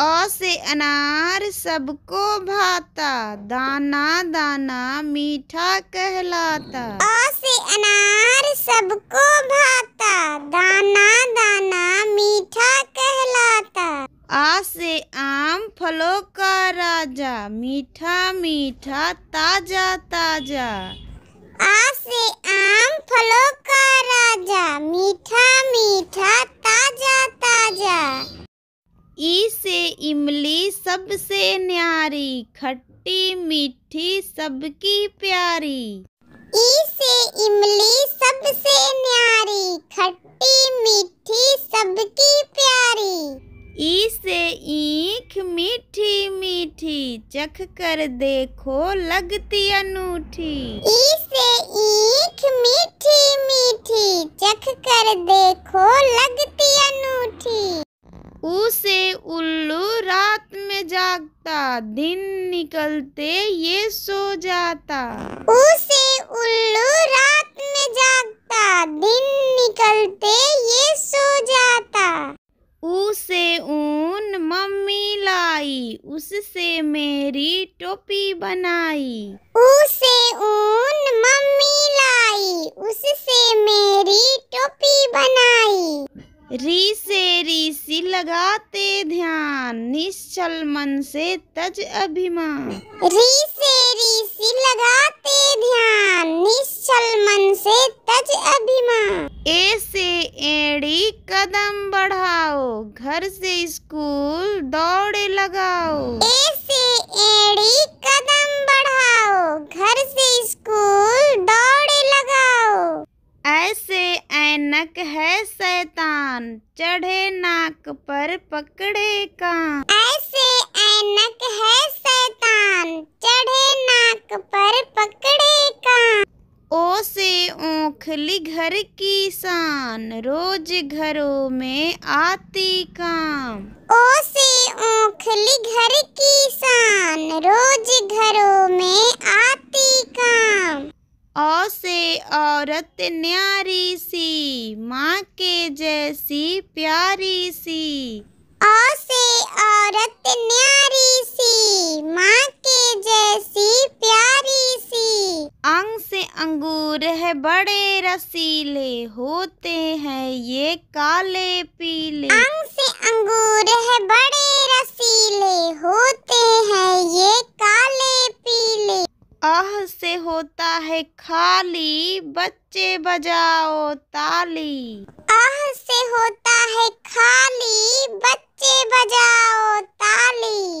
अ से अनार सबको भाता दाना दाना मीठा कहलाता अ से अनार सबको भाता दाना दाना मीठा कहलाता आ से आम फलों का राजा मीठा मीठा ताजा ताजा आ ई से इमली सबसे न्यारी खट्टी मीठी सबकी प्यारी ई से इमली सबसे न्यारी खट्टी मीठी सबकी प्यारी ई से ईख मीठी मीठी चख कर देखो लगती अनूठी ई से ईख मीठी मीठी चख कर देखो लग... से उल्लू रात में जागता दिन निकलते ये सो जाता उसे उल्लू रात में जागता दिन निकलते ये सो जाता उसे ऊन मम्मी लाई उससे मेरी टोपी बनाई उसे ऊन मम्मी लाई उससे मेरी री से ऋषि लगाते ध्यान निश्चल मन से तज अभिमान री से ऋषि लगाते ध्यान निश्चल मन से तज अभिमान ऐसे एड़ी कदम बढ़ाओ घर से स्कूल दौड़े लगाओ ऐसे एड़ी कदम बढ़ाओ घर से स्कूल दौड़े लगाओ ऐसे ऐनक है नाक पर पकड़े का ऐसे ऐनक है शैतान चढ़े नाक पर पकड़े का ओ से ओखली घर की शान रोज घरों में आती काम ओ से ओखली घर से औरत न्यारी सी माँ के जैसी प्यारी सी औ से औरत न्यारी सी माँ के जैसी प्यारी सी अंग से अंगूर है बड़े रसीले होते हैं ये काले पीले अंग से अंगूर है बड़े से होता है खाली बच्चे बजाओ ताली आह से होता है खाली बच्चे बजाओ ताली